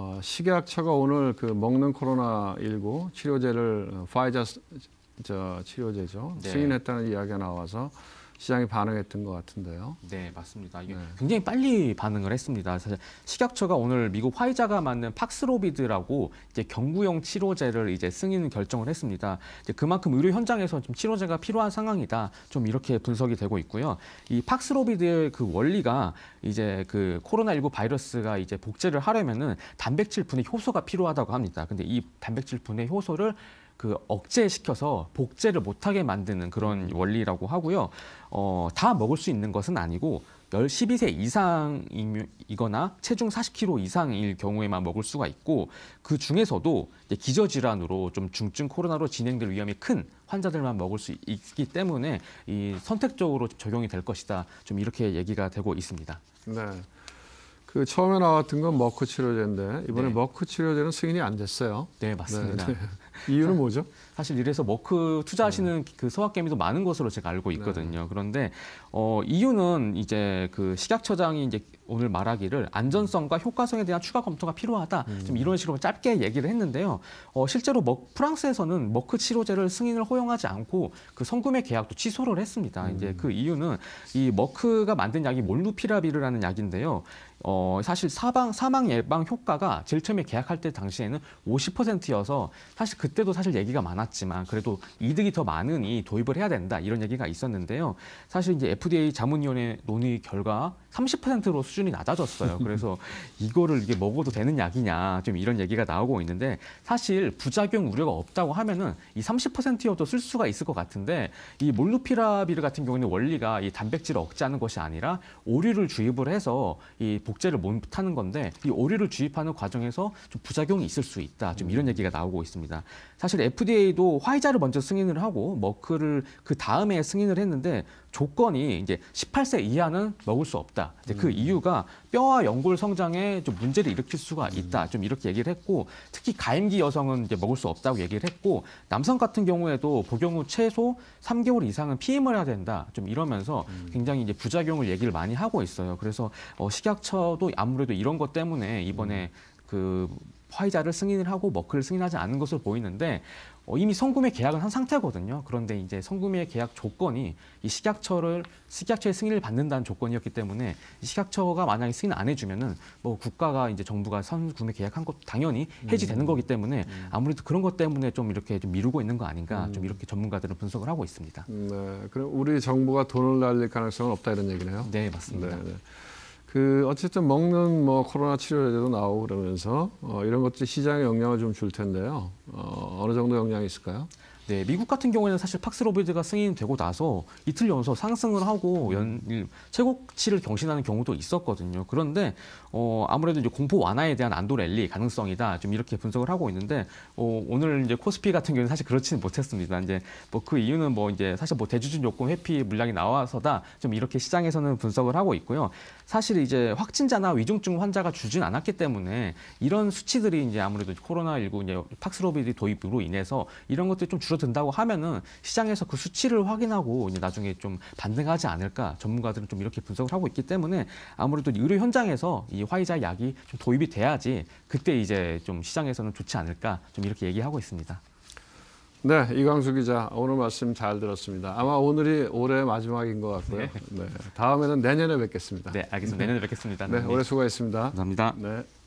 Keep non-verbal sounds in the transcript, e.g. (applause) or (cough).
어, 식약처가 오늘 그 먹는 코로나 19 치료제를 어, 파이자 저 치료제죠 승인했다는 네. 이야기가 나와서 시장이 반응했던 것 같은데요. 네, 맞습니다. 이게 네. 굉장히 빨리 반응을 했습니다. 사실 식약처가 오늘 미국 화이자가 만든 팍스로비드라고 이제 경구용 치료제를 이제 승인 결정을 했습니다. 이제 그만큼 의료 현장에서 좀 치료제가 필요한 상황이다. 좀 이렇게 분석이 되고 있고요. 이 팍스로비드의 그 원리가 이제 그 코로나19 바이러스가 이제 복제를 하려면은 단백질 분해 효소가 필요하다고 합니다. 근데 이 단백질 분해 효소를 그 억제시켜서 복제를 못하게 만드는 그런 원리라고 하고요. 어, 다 먹을 수 있는 것은 아니고 열 십이 세 이상이거나 체중 사십 k 로 이상일 경우에만 먹을 수가 있고 그 중에서도 기저질환으로 좀 중증 코로나로 진행될 위험이 큰 환자들만 먹을 수 있기 때문에 이 선택적으로 적용이 될 것이다. 좀 이렇게 얘기가 되고 있습니다. 네. 그 처음에 나왔던 건 머크 치료제인데 이번에 네. 머크 치료제는 승인이 안 됐어요. 네, 맞습니다. 네, 네. 이유는 뭐죠? 사실 이래서 머크 투자하시는 음. 그 소아개미도 많은 것으로 제가 알고 네. 있거든요. 네. 그런데 어, 이유는 이제 그 식약처장이 이제 오늘 말하기를 안전성과 효과성에 대한 추가 검토가 필요하다. 음. 좀 이런 식으로 짧게 얘기를 했는데요. 어, 실제로 머, 프랑스에서는 머크 치료제를 승인을 허용하지 않고 그 성금의 계약도 취소를 했습니다. 음. 이제 그 이유는 이 머크가 만든 약이 몰루피라비르라는 약인데요. 어, 사실 사방, 사망 예방 효과가 제일 처음에 계약할 때 당시에는 50%여서 사실 그 그때도 사실 얘기가 많았지만 그래도 이득이 더 많으니 도입을 해야 된다 이런 얘기가 있었는데요. 사실 이제 FDA 자문위원회 논의 결과 30%로 수준이 낮아졌어요. (laughs) 그래서 이거를 이게 먹어도 되는 약이냐 좀 이런 얘기가 나오고 있는데 사실 부작용 우려가 없다고 하면은 이 30%여도 쓸 수가 있을 것 같은데 이몰루피라비르 같은 경우는 원리가 이 단백질을 억제하는 것이 아니라 오류를 주입을 해서 이 복제를 못하는 건데 이 오류를 주입하는 과정에서 좀 부작용이 있을 수 있다. 좀 이런 얘기가 나오고 있습니다. 사실 FDA도 화이자를 먼저 승인을 하고 머크를 그 다음에 승인을 했는데 조건이 이제 18세 이하는 먹을 수 없다. 이제 그 음. 이유가 뼈와 연골 성장에 좀 문제를 일으킬 수가 음. 있다. 좀 이렇게 얘기를 했고 특히 가임기 여성은 이제 먹을 수 없다고 얘기를 했고 남성 같은 경우에도 복용 후 최소 3개월 이상은 피임을 해야 된다. 좀 이러면서 음. 굉장히 이제 부작용을 얘기를 많이 하고 있어요. 그래서 어, 식약처도 아무래도 이런 것 때문에 이번에 음. 그 화이자를 승인을 하고 머크를 승인하지 않은 것으로 보이는데 어, 이미 성구매 계약은 한 상태거든요. 그런데 이제 성구매 계약 조건이 이 식약처를 식약처의 승인을 받는다는 조건이었기 때문에 식약처가 만약에 승인 안 해주면은 뭐 국가가 이제 정부가 선구매 계약한 것 당연히 해지되는 음. 거기 때문에 음. 아무래도 그런 것 때문에 좀 이렇게 좀 미루고 있는 거 아닌가 음. 좀 이렇게 전문가들은 분석을 하고 있습니다. 네, 그럼 우리 정부가 돈을 날릴 가능성은 없다 이런 얘기네요. 네, 맞습니다. 네네. 네. 그 어쨌든 먹는 뭐 코로나 치료제도 나오고 그러면서 어, 이런 것들이 시장에 영향을 좀 줄 텐데요. 어, 어느 정도 영향이 있을까요? 네, 미국 같은 경우에는 사실 팍스로비드가 승인되고 나서 이틀 연속 상승을 하고 연일 최고치를 경신하는 경우도 있었거든요. 그런데 어, 아무래도 이제 공포 완화에 대한 안도 랠리 가능성이다. 좀 이렇게 분석을 하고 있는데 어, 오늘 이제 코스피 같은 경우는 사실 그렇지는 못했습니다. 이제 뭐그 이유는 뭐 이제 사실 뭐 대주주 요금 회피 물량이 나와서다. 좀 이렇게 시장에서는 분석을 하고 있고요. 사실 이제 확진자나 위중증 환자가 주진 않았기 때문에 이런 수치들이 이제 아무래도 코로나19 이제 팍스로비드 도입으로 인해서 이런 것들이 좀 줄어 든다고 하면은 시장에서 그 수치를 확인하고 이제 나중에 좀 반등하지 않을까 전문가들은 좀 이렇게 분석을 하고 있기 때문에 아무래도 의료 현장에서 이 화이자 약이 좀 도입이 돼야지 그때 이제 좀 시장에서는 좋지 않을까 좀 이렇게 얘기하고 있습니다. 네, 이광수 기자 오늘 말씀 잘 들었습니다. 아마 오늘이 올해 마지막인 것 같고요. 네. 네 다음에는 내년에 뵙겠습니다. 네, 알겠습니다. 내년에 뵙겠습니다. 네, 네. 올해 수고했습니다. 감사합니다. 네.